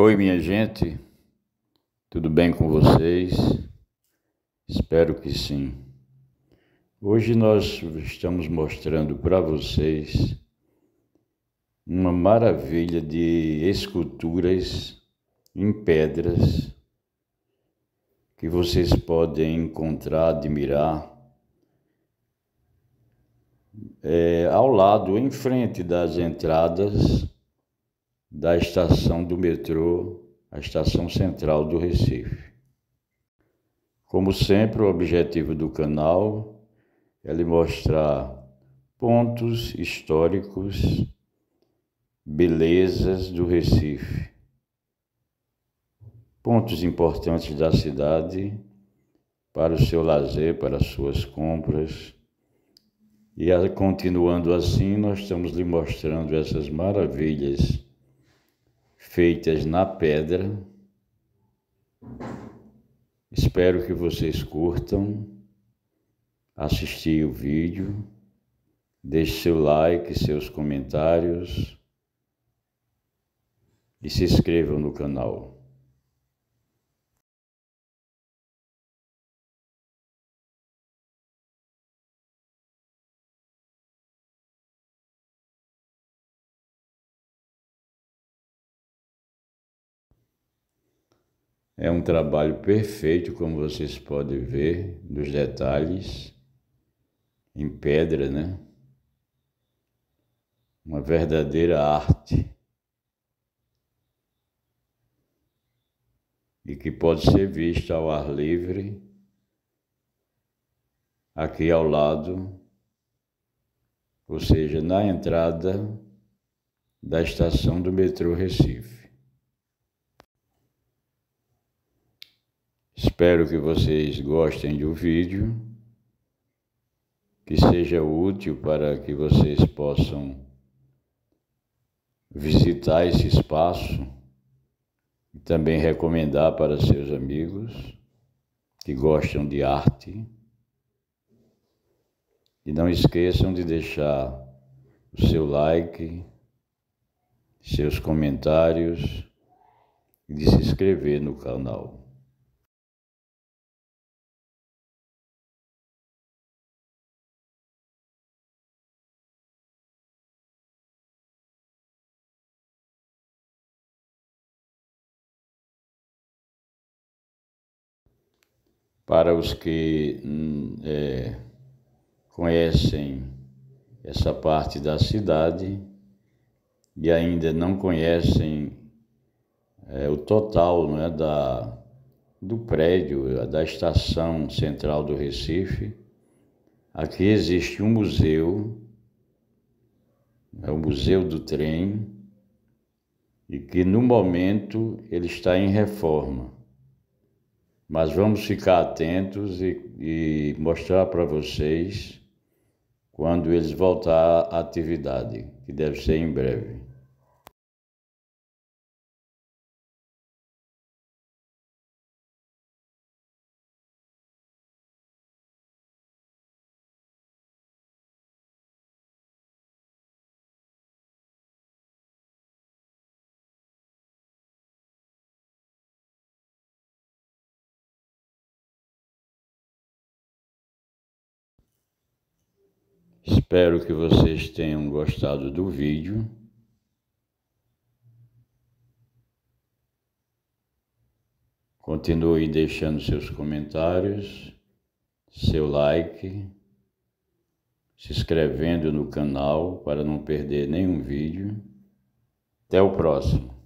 Oi, minha gente, tudo bem com vocês? Espero que sim. Hoje nós estamos mostrando para vocês uma maravilha de esculturas em pedras que vocês podem encontrar, admirar. É, ao lado, em frente das entradas da estação do metrô à estação central do Recife. Como sempre, o objetivo do canal é lhe mostrar pontos históricos, belezas do Recife, pontos importantes da cidade para o seu lazer, para suas compras. E continuando assim, nós estamos lhe mostrando essas maravilhas feitas na pedra. Espero que vocês curtam assistir o vídeo. Deixe seu like, seus comentários e se inscrevam no canal. É um trabalho perfeito, como vocês podem ver, nos detalhes em pedra, né? Uma verdadeira arte. E que pode ser vista ao ar livre, aqui ao lado, ou seja, na entrada da estação do metrô Recife. Espero que vocês gostem do vídeo, que seja útil para que vocês possam visitar esse espaço e também recomendar para seus amigos que gostam de arte. E não esqueçam de deixar o seu like, seus comentários e de se inscrever no canal. para os que hum, é, conhecem essa parte da cidade e ainda não conhecem é, o total é, da, do prédio, da estação central do Recife. Aqui existe um museu, é o Museu do Trem, e que no momento ele está em reforma. Mas vamos ficar atentos e, e mostrar para vocês quando eles voltar à atividade, que deve ser em breve. Espero que vocês tenham gostado do vídeo. Continue deixando seus comentários, seu like, se inscrevendo no canal para não perder nenhum vídeo. Até o próximo.